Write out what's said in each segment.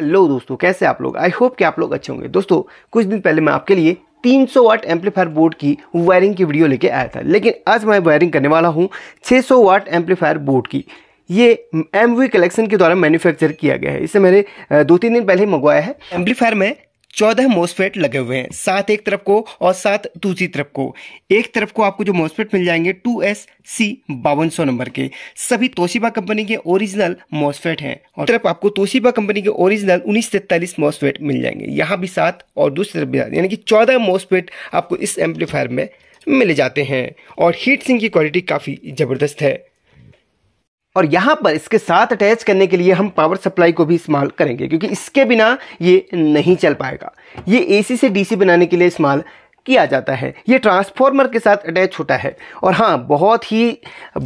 hello दोस्तों कैसे आप लोग आई होप कि आप लोग अच्छे होंगे दोस्तों कुछ दिन पहले मैं आपके लिए 300 वाट एम्पलीफायर बोर्ड की वायरिंग की वीडियो लेके आया था लेकिन आज मैं वायरिंग करने वाला हूँ 600 वाट एम्पलीफायर बोर्ड की ये एम कलेक्शन के द्वारा मैन्युफैक्चर किया गया है इसे मैंने दो तीन दिन पहले मंगवाया है एम्पलीफायर में चौदह मोसफेट लगे हुए हैं सात एक तरफ को और सात दूसरी तरफ को एक तरफ को आपको जो मोसफेट मिल जाएंगे टू एस सी बावन सौ नंबर के सभी तोशिबा कंपनी के ओरिजिनल मोसफेट हैं और तरफ आपको तोशिबा कंपनी के ओरिजिनल उन्नीस तैतालीस मोसफेट मिल जाएंगे यहाँ भी सात और दूसरी तरफ भी यानी कि चौदह मोसफेट आपको इस एम्पलीफायर में मिले जाते हैं और हीट सिंह की क्वालिटी काफ़ी ज़बरदस्त है और यहाँ पर इसके साथ अटैच करने के लिए हम पावर सप्लाई को भी इस्तेमाल करेंगे क्योंकि इसके बिना ये नहीं चल पाएगा ये एसी से डीसी बनाने के लिए इस्तेमाल किया जाता है ये ट्रांसफॉर्मर के साथ अटैच होता है और हाँ बहुत ही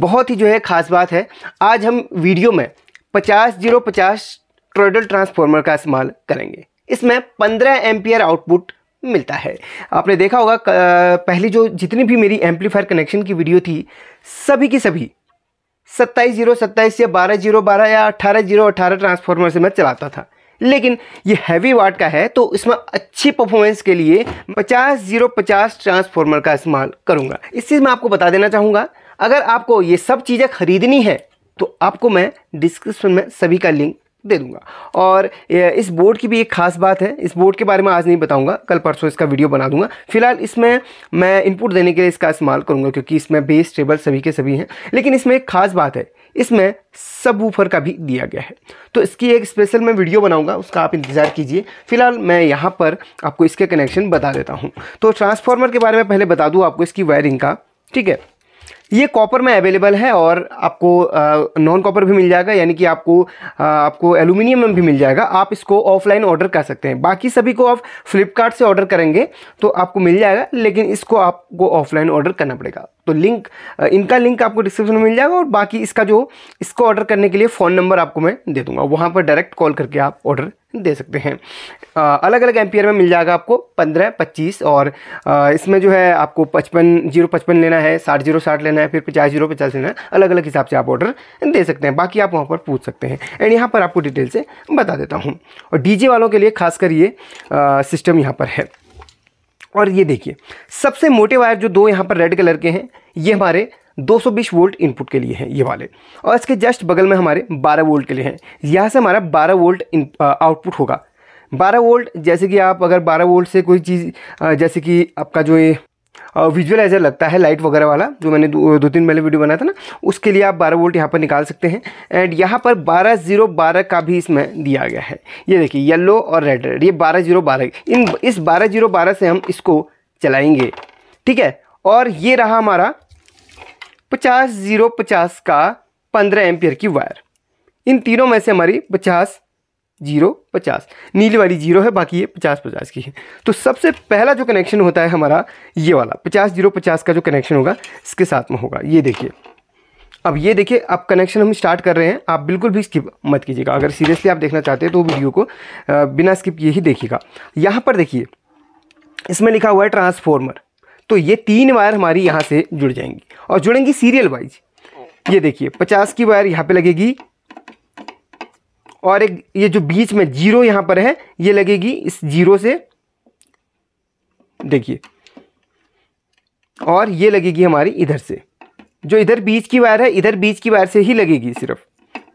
बहुत ही जो है ख़ास बात है आज हम वीडियो में पचास जीरो पचास ट्रोडल ट्रांसफॉर्मर का इस्तेमाल करेंगे इसमें पंद्रह एम्पियर आउटपुट मिलता है आपने देखा होगा पहली जो जितनी भी मेरी एम्पलीफायर कनेक्शन की वीडियो थी सभी की सभी सत्ताईस जीरो सत्ताईस या बारह जीरो बारह या अट्ठारह जीरो अट्ठारह ट्रांसफार्मर से मैं चलाता था लेकिन ये हैवी वाट का है तो इसमें अच्छी परफॉर्मेंस के लिए पचास जीरो पचास ट्रांसफार्मर का इस्तेमाल करूँगा इस चीज़ में आपको बता देना चाहूँगा अगर आपको ये सब चीज़ें खरीदनी है तो आपको मैं डिस्क्रिप्शन में सभी का लिंक दे दूंगा और इस बोर्ड की भी एक ख़ास बात है इस बोर्ड के बारे में आज नहीं बताऊंगा कल परसों इसका वीडियो बना दूंगा फिलहाल इसमें मैं इनपुट देने के लिए इसका इस्तेमाल करूंगा क्योंकि इसमें बेस टेबल सभी के सभी हैं लेकिन इसमें एक ख़ास बात है इसमें सब ऊफर का भी दिया गया है तो इसकी एक स्पेशल मैं वीडियो बनाऊंगा उसका आप इंतज़ार कीजिए फिलहाल मैं यहाँ पर आपको इसके कनेक्शन बता देता हूँ तो ट्रांसफार्मर के बारे में पहले बता दूँ आपको इसकी वायरिंग का ठीक है ये कॉपर में अवेलेबल है और आपको नॉन कॉपर भी मिल जाएगा यानी कि आपको आ, आपको एलुमिनियम में भी मिल जाएगा आप इसको ऑफलाइन ऑर्डर कर सकते हैं बाकी सभी को आप फ्लिपकार्ट से ऑर्डर करेंगे तो आपको मिल जाएगा लेकिन इसको आपको ऑफलाइन ऑर्डर करना पड़ेगा तो लिंक इनका लिंक आपको डिस्क्रिप्शन में मिल जाएगा और बाकी इसका जो इसको ऑर्डर करने के लिए फ़ोन नंबर आपको मैं दे दूंगा वहाँ पर डायरेक्ट कॉल करके आप ऑर्डर दे सकते हैं आ, अलग अलग एम्पियर में मिल जाएगा आपको पंद्रह पच्चीस और आ, इसमें जो है आपको पचपन जीरो पचपन लेना है साठ जीरो साठ लेना है फिर पचास जीरो पचास लेना है अलग अलग हिसाब से आप ऑर्डर दे सकते हैं बाकी आप वहाँ पर पूछ सकते हैं एंड यहाँ पर आपको डिटेल से बता देता हूँ और डीजे वालों के लिए खासकर ये सिस्टम यहाँ पर है और ये देखिए सबसे मोटे वायर जो दो यहाँ पर रेड कलर के हैं ये हमारे 220 वोल्ट इनपुट के लिए हैं ये वाले और इसके जस्ट बगल में हमारे 12 वोल्ट के लिए हैं यहाँ से हमारा 12 वोल्ट आउटपुट होगा 12 वोल्ट जैसे कि आप अगर 12 वोल्ट से कोई चीज़ जैसे कि आपका जो ये विजुअलाइजर लगता है लाइट वगैरह वाला जो मैंने दो, दो तीन पहले वीडियो बनाया था ना उसके लिए आप बारह वोल्ट यहाँ पर निकाल सकते हैं एंड यहाँ पर बारह जीरो बारह का भी इसमें दिया गया है ये देखिए येलो और रेड रेड ये बारह जीरो बारह इन इस बारह जीरो बारह से हम इसको चलाएंगे ठीक है और ये रहा हमारा पचास जीरो पचास का पंद्रह एम्पियर की वायर इन तीनों में से हमारी पचास जीरो पचास नीली वाली जीरो है बाकी ये पचास पचास की है तो सबसे पहला जो कनेक्शन होता है हमारा ये वाला पचास जीरो पचास का जो कनेक्शन होगा इसके साथ में होगा ये देखिए अब ये देखिए अब कनेक्शन हम स्टार्ट कर रहे हैं आप बिल्कुल भी स्किप मत कीजिएगा अगर सीरियसली आप देखना चाहते हैं तो वीडियो को बिना स्किप ये ही देखिएगा यहाँ पर देखिए इसमें लिखा हुआ है ट्रांसफॉर्मर तो ये तीन वायर हमारी यहाँ से जुड़ जाएंगी और जुड़ेंगी सीरियल वाइज ये देखिए पचास की वायर यहाँ पे लगेगी और एक ये जो बीच में जीरो यहाँ पर है ये लगेगी इस जीरो से देखिए और ये लगेगी हमारी इधर से जो इधर बीच की वायर है इधर बीच की वायर से ही लगेगी सिर्फ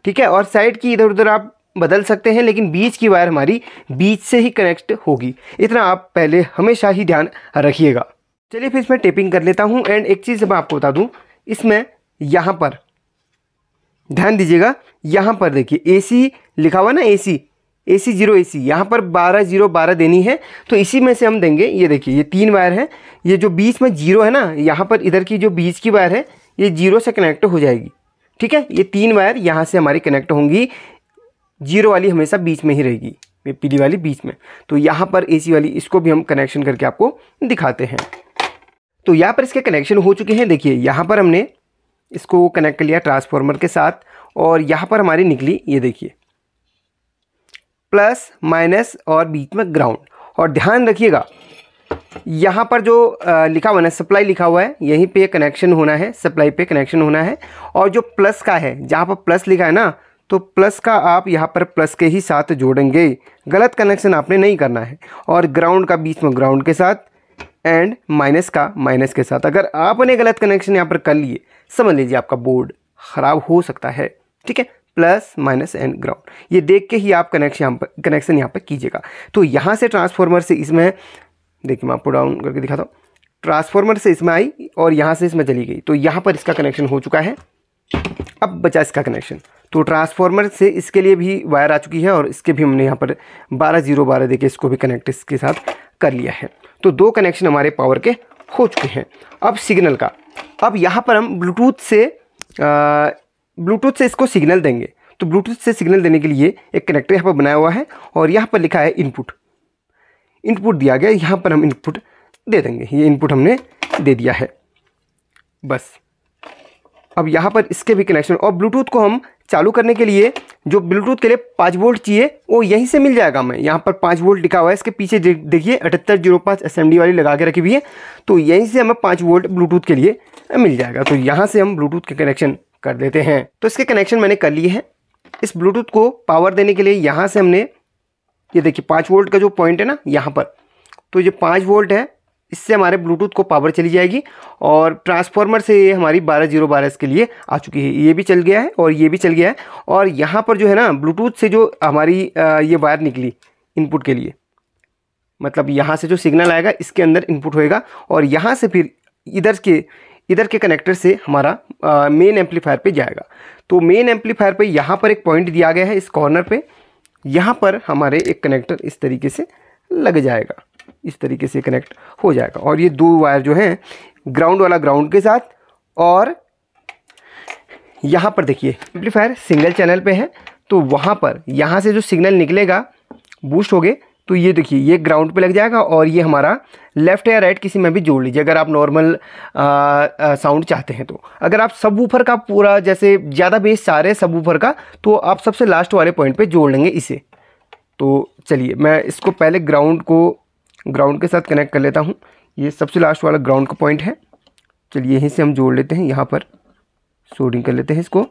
ठीक है और साइड की इधर उधर आप बदल सकते हैं लेकिन बीच की वायर हमारी बीच से ही कनेक्ट होगी इतना आप पहले हमेशा ही ध्यान रखिएगा चलिए फिर इसमें टेपिंग कर लेता हूँ एंड एक चीज़ मैं आपको बता दूँ इसमें यहाँ पर ध्यान दीजिएगा यहाँ पर देखिए एसी लिखा हुआ ना ए सी ए सी जीरो ए सी यहाँ पर बारह जीरो बारह देनी है तो इसी में से हम देंगे ये देखिए ये तीन वायर है ये जो बीच में जीरो है ना यहाँ पर इधर की जो बीच की वायर है ये जीरो से कनेक्ट हो जाएगी ठीक है ये तीन वायर यहाँ से हमारी कनेक्ट होंगी जीरो वाली हमेशा बीच में ही रहेगी ये पीली वाली बीच में तो यहाँ पर सी वाली इसको भी हम कनेक्शन करके आपको दिखाते हैं तो यहाँ पर इसके कनेक्शन हो चुके हैं देखिए यहाँ पर हमने इसको कनेक्ट कर लिया ट्रांसफार्मर के साथ और यहाँ पर हमारी निकली ये देखिए प्लस माइनस और बीच में ग्राउंड और ध्यान रखिएगा यहाँ पर जो लिखा हुआ है सप्लाई लिखा हुआ है यहीं पे कनेक्शन होना है सप्लाई पे कनेक्शन होना है और जो प्लस का है जहाँ पर प्लस लिखा है ना तो प्लस का आप यहाँ पर प्लस के ही साथ जोड़ेंगे गलत कनेक्शन आपने नहीं करना है और ग्राउंड का बीच में ग्राउंड के साथ एंड माइनस का माइनस के साथ अगर आपने गलत कनेक्शन यहाँ पर कर लिए समझ लीजिए आपका बोर्ड ख़राब हो सकता है ठीक है प्लस माइनस एंड ग्राउंड ये देख के ही आप कनेक्शन यहाँ पर कनेक्शन यहाँ पर कीजिएगा तो यहाँ से ट्रांसफार्मर से इसमें देखिए मैं आपको डाउन करके दिखाता हूँ ट्रांसफार्मर से इसमें आई और यहाँ से इसमें चली गई तो यहाँ पर इसका कनेक्शन हो चुका है अब बचा इसका कनेक्शन तो ट्रांसफार्मर से इसके लिए भी वायर आ चुकी है और इसके भी हमने यहाँ पर बारह जीरो बारह देके इसको भी कनेक्ट इसके साथ कर लिया है तो दो कनेक्शन हमारे पावर के हो चुके हैं अब सिग्नल का अब यहाँ पर हम ब्लूटूथ से आ, ब्लूटूथ से इसको सिग्नल देंगे तो ब्लूटूथ से सिग्नल देने के लिए एक कनेक्टर यहाँ पर बनाया हुआ है और यहाँ पर लिखा है इनपुट इनपुट दिया गया यहाँ पर हम इनपुट दे देंगे ये इनपुट हमने दे दिया है बस अब यहाँ पर इसके भी कनेक्शन और ब्लूटूथ को हम चालू करने के लिए जो ब्लूटूथ के लिए पाँच वोल्ट चाहिए वो यहीं से मिल जाएगा हमें यहाँ पर पाँच वोल्ट लिखा हुआ है इसके पीछे देखिए अठहत्तर जीरो पाँच एस वाली लगा के रखी हुई है तो यहीं से हमें पाँच वोल्ट ब्लूटूथ के लिए मिल जाएगा तो यहाँ से हम ब्लूटूथ के कनेक्शन कर देते हैं तो इसके कनेक्शन मैंने कर लिए हैं इस ब्लूटूथ को पावर देने के लिए यहाँ से हमने ये देखिए पाँच वोल्ट का जो पॉइंट है ना यहाँ पर तो ये पाँच वोल्ट है इससे हमारे ब्लूटूथ को पावर चली जाएगी और ट्रांसफार्मर से ये हमारी बारह जीरो बारह के लिए आ चुकी है ये भी चल गया है और ये भी चल गया है और यहाँ पर जो है ना ब्लूटूथ से जो हमारी ये वायर निकली इनपुट के लिए मतलब यहाँ से जो सिग्नल आएगा इसके अंदर इनपुट होएगा और यहाँ से फिर इधर के इधर के कनेक्टर से हमारा मेन एम्पलीफायर पे जाएगा तो मेन एम्पलीफायर पे यहाँ पर एक पॉइंट दिया गया है इस कॉर्नर पे यहाँ पर हमारे एक कनेक्टर इस तरीके से लग जाएगा इस तरीके से कनेक्ट हो जाएगा और ये दो वायर जो हैं ग्राउंड वाला ग्राउंड के साथ और यहाँ पर देखिए एम्पलीफायर सिंगल चैनल पे है तो वहाँ पर यहाँ से जो सिग्नल निकलेगा बूस्ट हो गए तो ये देखिए ये ग्राउंड पे लग जाएगा और ये हमारा लेफ़्ट या राइट किसी में भी जोड़ लीजिए अगर आप नॉर्मल साउंड चाहते हैं तो अगर आप सब ऊपर का पूरा जैसे ज़्यादा बेस चाह रहे हैं सब ऊपर का तो आप सबसे लास्ट वाले पॉइंट पे जोड़ लेंगे इसे तो चलिए मैं इसको पहले ग्राउंड को ग्राउंड के साथ कनेक्ट कर लेता हूँ ये सबसे लास्ट वाला ग्राउंड का पॉइंट है चलिए यहीं से हम जोड़ लेते हैं यहाँ पर सोडिंग कर लेते हैं इसको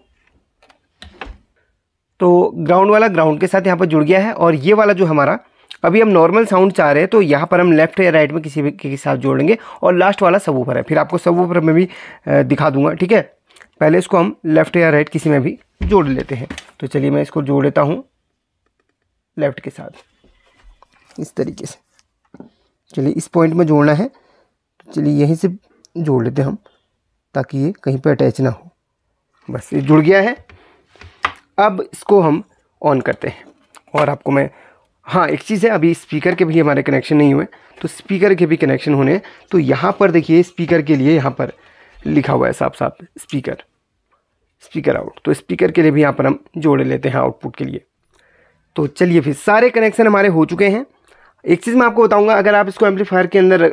तो ग्राउंड वाला ग्राउंड के साथ यहाँ पर जुड़ गया है और ये वाला जो हमारा अभी हम नॉर्मल साउंड चाह रहे हैं तो यहाँ पर हम लेफ्ट या राइट में किसी भी के साथ जोड़ेंगे और लास्ट वाला सब ऊपर है फिर आपको सब ऊपर में भी दिखा दूंगा ठीक है पहले इसको हम लेफ्ट या राइट किसी में भी जोड़ लेते हैं तो चलिए मैं इसको जोड़ लेता हूँ लेफ्ट के साथ इस तरीके से चलिए इस पॉइंट में जोड़ना है तो चलिए यहीं से जोड़ लेते हैं हम ताकि ये कहीं पर अटैच ना हो बस ये जुड़ गया है अब इसको हम ऑन करते हैं और आपको मैं हाँ एक चीज़ है अभी स्पीकर के भी हमारे कनेक्शन नहीं हुए तो स्पीकर के भी कनेक्शन होने तो यहाँ पर देखिए स्पीकर के लिए यहाँ पर लिखा हुआ है साफ साफ स्पीकर स्पीकर आउट तो स्पीकर के लिए भी यहाँ पर हम जोड़ लेते हैं आउटपुट के लिए तो चलिए फिर सारे कनेक्शन हमारे हो चुके हैं एक चीज़ मैं आपको बताऊंगा अगर आप इसको एम्पलीफायर के अंदर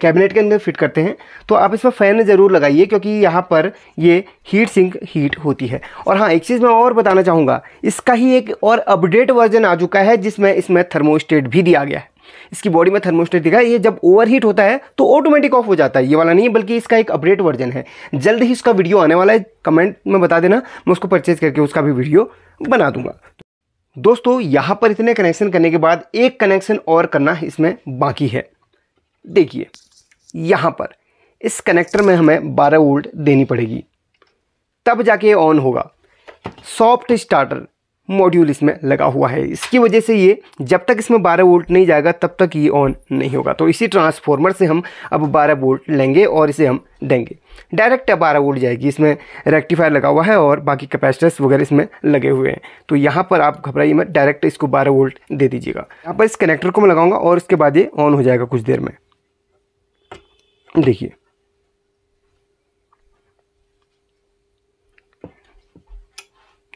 कैबिनेट के अंदर फिट करते हैं तो आप इसमें फ़ैन ज़रूर लगाइए क्योंकि यहाँ पर ये हीट सिंक हीट होती है और हाँ एक चीज़ मैं और बताना चाहूँगा इसका ही एक और अपडेट वर्जन आ चुका है जिसमें इसमें थर्मोस्टेट भी दिया गया है इसकी बॉडी में थर्मोस्टेट दिखा ये जब ओवर हीट होता है तो ऑटोमेटिक ऑफ हो जाता है ये वाला नहीं बल्कि इसका एक अपडेट वर्जन है जल्द ही इसका वीडियो आने वाला है कमेंट में बता देना मैं उसको परचेज़ करके उसका भी वीडियो बना दूंगा दोस्तों यहाँ पर इतने कनेक्शन करने के बाद एक कनेक्शन और करना इसमें बाकी है देखिए यहाँ पर इस कनेक्टर में हमें 12 वोल्ट देनी पड़ेगी तब जाके ऑन होगा सॉफ्ट स्टार्टर मॉड्यूल इसमें लगा हुआ है इसकी वजह से ये जब तक इसमें 12 वोल्ट नहीं जाएगा तब तक ये ऑन नहीं होगा तो इसी ट्रांसफॉर्मर से हम अब 12 वोल्ट लेंगे और इसे हम देंगे डायरेक्ट बारह वोल्ट जाएगी इसमें रेक्टिफायर लगा हुआ है और बाकी कैपेसिटर्स वगैरह इसमें लगे हुए हैं तो यहाँ पर आप घबराइए मैं डायरेक्ट इसको बारह वोल्ट दे दीजिएगा यहाँ पर इस कनेक्टर को मैं लगाऊंगा और उसके बाद ये ऑन हो जाएगा कुछ देर में देखिए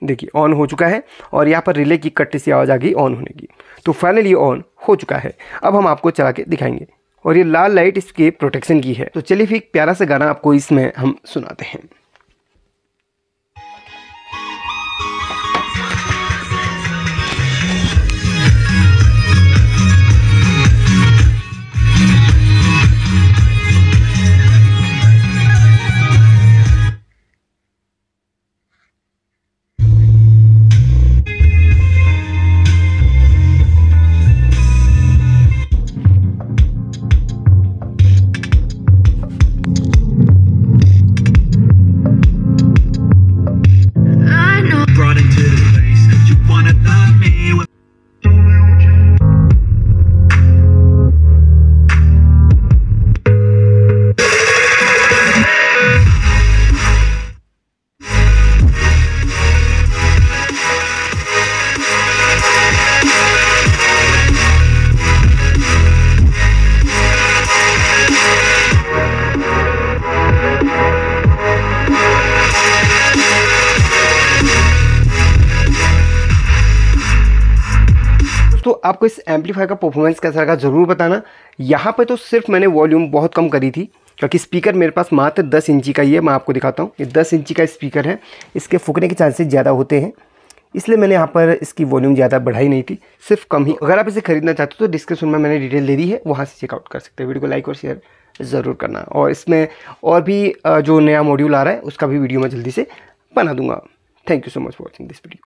देखिए ऑन हो चुका है और यहाँ पर रिले की कट्टी सी आवाज़ आ गई ऑन होने की तो फाइनली ऑन हो चुका है अब हम आपको चला के दिखाएंगे और ये लाल लाइट इसके प्रोटेक्शन की है तो चलिए फिर एक प्यारा सा गाना आपको इसमें हम सुनाते हैं आपको इस एम्पलीफायर का परफॉर्मेंस कैसा लगा ज़रूर बताना यहाँ पर तो सिर्फ मैंने वॉल्यूम बहुत कम करी थी क्योंकि स्पीकर मेरे पास मात्र दस इंची का ही है मैं आपको दिखाता हूँ ये दस इंची का स्पीकर है इसके फूकने के चांसेस ज़्यादा होते हैं इसलिए मैंने यहाँ पर इसकी वॉल्यूम ज़्यादा बढ़ाई नहीं थी सिर्फ कम ही अगर आप इसे खरीदना चाहते हो तो डिस्क्रिप्शन में मैंने डिटेल दे दी है वहाँ से चेकआउट कर सकते हैं वीडियो को लाइक और शेयर ज़रूर करना और इसमें और भी जो नया मॉड्यूल आ रहा है उसका भी वीडियो मैं जल्दी से बना दूंगा thank you so much for watching this video